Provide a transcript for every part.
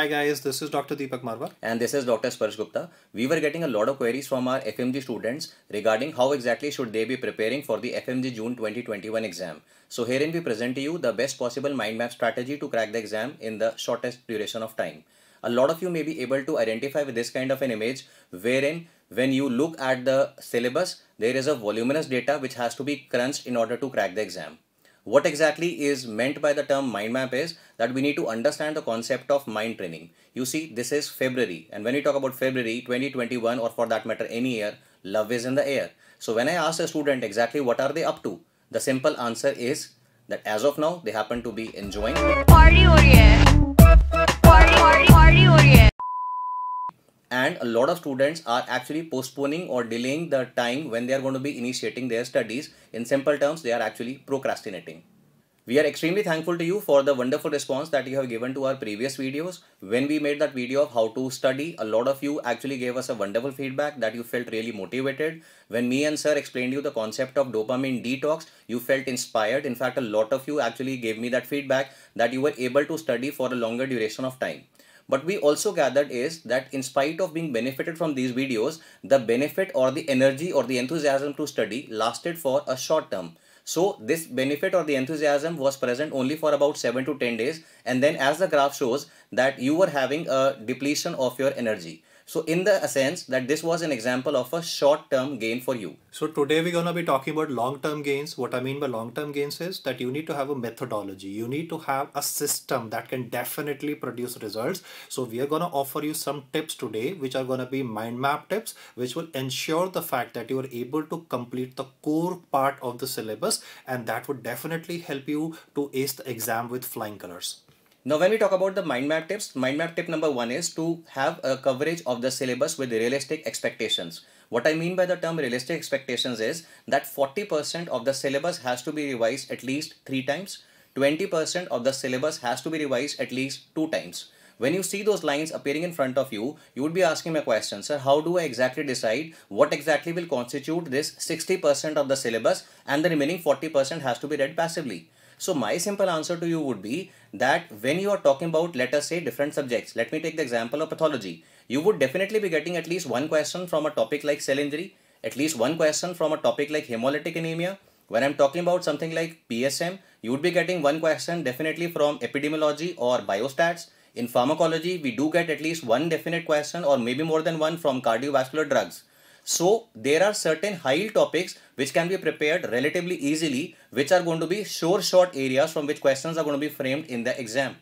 Hi guys, this is Dr. Deepak Marwa. And this is Dr. Sparsh Gupta. We were getting a lot of queries from our FMG students regarding how exactly should they be preparing for the FMG June 2021 exam. So herein we present to you the best possible mind map strategy to crack the exam in the shortest duration of time. A lot of you may be able to identify with this kind of an image wherein when you look at the syllabus, there is a voluminous data which has to be crunched in order to crack the exam what exactly is meant by the term mind map is that we need to understand the concept of mind training. You see, this is February, and when we talk about February 2021, or for that matter, any year, love is in the air. So, when I ask a student exactly what are they up to, the simple answer is that as of now, they happen to be enjoying. Party Party, party and a lot of students are actually postponing or delaying the time when they are going to be initiating their studies. In simple terms, they are actually procrastinating. We are extremely thankful to you for the wonderful response that you have given to our previous videos. When we made that video of how to study, a lot of you actually gave us a wonderful feedback that you felt really motivated. When me and sir explained you the concept of dopamine detox, you felt inspired. In fact, a lot of you actually gave me that feedback that you were able to study for a longer duration of time. But we also gathered is that in spite of being benefited from these videos, the benefit or the energy or the enthusiasm to study lasted for a short term. So this benefit or the enthusiasm was present only for about 7 to 10 days and then as the graph shows that you were having a depletion of your energy. So in the sense that this was an example of a short-term gain for you. So today we're going to be talking about long-term gains. What I mean by long-term gains is that you need to have a methodology. You need to have a system that can definitely produce results. So we are going to offer you some tips today, which are going to be mind map tips, which will ensure the fact that you are able to complete the core part of the syllabus. And that would definitely help you to ace the exam with flying colors. Now when we talk about the mind map tips, mind map tip number one is to have a coverage of the syllabus with realistic expectations. What I mean by the term realistic expectations is that 40% of the syllabus has to be revised at least 3 times, 20% of the syllabus has to be revised at least 2 times. When you see those lines appearing in front of you, you would be asking a question, sir, how do I exactly decide what exactly will constitute this 60% of the syllabus and the remaining 40% has to be read passively? So my simple answer to you would be that when you are talking about, let us say, different subjects, let me take the example of pathology. You would definitely be getting at least one question from a topic like cell injury, at least one question from a topic like hemolytic anemia. When I'm talking about something like PSM, you would be getting one question definitely from epidemiology or biostats. In pharmacology, we do get at least one definite question or maybe more than one from cardiovascular drugs. So there are certain high topics which can be prepared relatively easily, which are going to be sure short areas from which questions are going to be framed in the exam.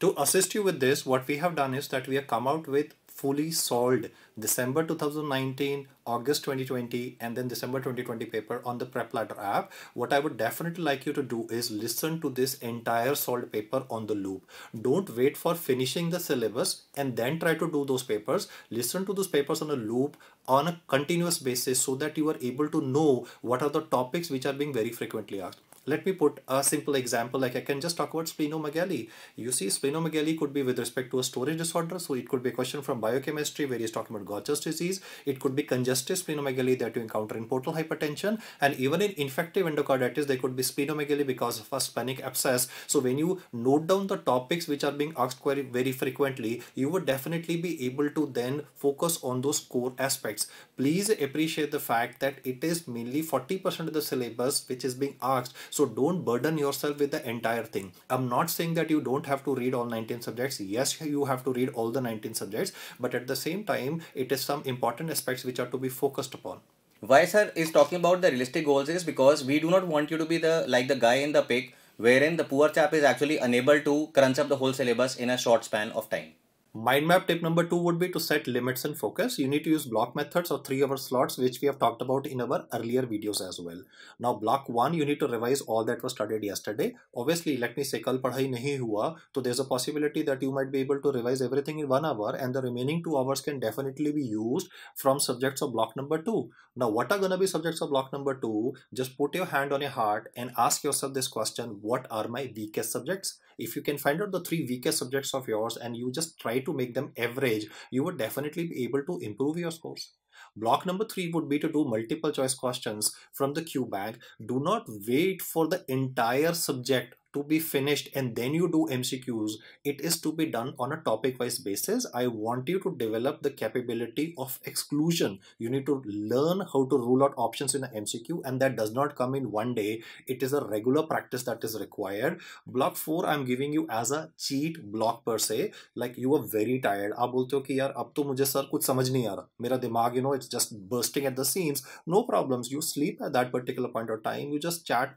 To assist you with this, what we have done is that we have come out with fully solved December 2019, August 2020, and then December 2020 paper on the Prep app. What I would definitely like you to do is listen to this entire solved paper on the loop. Don't wait for finishing the syllabus and then try to do those papers. Listen to those papers on a loop on a continuous basis so that you are able to know what are the topics which are being very frequently asked let me put a simple example like I can just talk about splenomegaly. You see splenomegaly could be with respect to a storage disorder. So it could be a question from biochemistry where he's talking about Gaucher's disease. It could be congestive splenomegaly that you encounter in portal hypertension. And even in infective endocarditis, there could be splenomegaly because of a splenic abscess. So when you note down the topics which are being asked very, very frequently, you would definitely be able to then focus on those core aspects. Please appreciate the fact that it is mainly 40% of the syllabus which is being asked. So don't burden yourself with the entire thing. I'm not saying that you don't have to read all 19 subjects. Yes, you have to read all the 19 subjects, but at the same time, it is some important aspects which are to be focused upon why sir is talking about the realistic goals is because we do not want you to be the like the guy in the pig wherein the poor chap is actually unable to crunch up the whole syllabus in a short span of time Mind map tip number two would be to set limits and focus. You need to use block methods or three hour slots, which we have talked about in our earlier videos as well. Now block one, you need to revise all that was studied yesterday. Obviously, let me say kal padhai nahi hua, so there's a possibility that you might be able to revise everything in one hour and the remaining two hours can definitely be used from subjects of block number two. Now what are gonna be subjects of block number two? Just put your hand on your heart and ask yourself this question, what are my weakest subjects? If you can find out the three weakest subjects of yours and you just try to make them average, you would definitely be able to improve your scores. Block number three would be to do multiple choice questions from the Q bank. Do not wait for the entire subject to be finished and then you do MCQs, it is to be done on a topic wise basis. I want you to develop the capability of exclusion. You need to learn how to rule out options in an MCQ and that does not come in one day. It is a regular practice that is required. Block 4 I'm giving you as a cheat block per se. Like you are very tired. आप बोलते हो कि यार अब तो मुझे sir कुछ समझ नहीं आ रहा मेरा दिमाग you know it's just You at the scenes no problems you sleep at with your point of time you just chat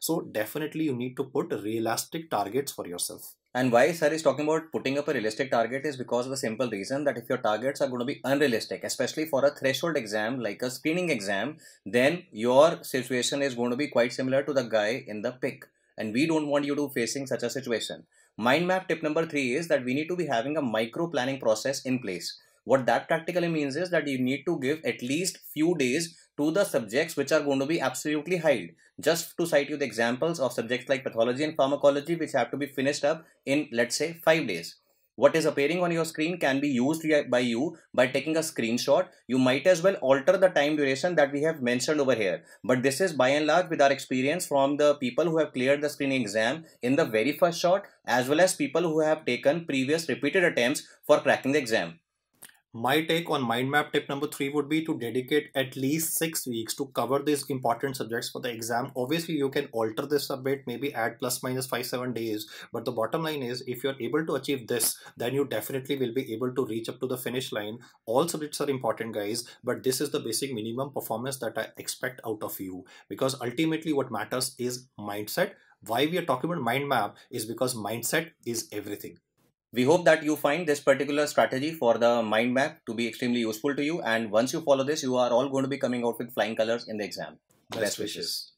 so definitely you need to put realistic targets for yourself. And why sir is talking about putting up a realistic target is because of the simple reason that if your targets are going to be unrealistic, especially for a threshold exam like a screening exam, then your situation is going to be quite similar to the guy in the pic. And we don't want you to facing such a situation. Mind map tip number three is that we need to be having a micro planning process in place. What that practically means is that you need to give at least few days to the subjects which are going to be absolutely high. Just to cite you the examples of subjects like pathology and pharmacology which have to be finished up in let's say 5 days. What is appearing on your screen can be used by you by taking a screenshot. You might as well alter the time duration that we have mentioned over here. But this is by and large with our experience from the people who have cleared the screening exam in the very first shot as well as people who have taken previous repeated attempts for cracking the exam. My take on mind map tip number three would be to dedicate at least six weeks to cover these important subjects for the exam. Obviously, you can alter this a bit, maybe add plus minus five, seven days. But the bottom line is if you're able to achieve this, then you definitely will be able to reach up to the finish line. All subjects are important, guys, but this is the basic minimum performance that I expect out of you because ultimately what matters is mindset. Why we are talking about mind map is because mindset is everything. We hope that you find this particular strategy for the mind map to be extremely useful to you. And once you follow this, you are all going to be coming out with flying colors in the exam. Best, Best wishes. wishes.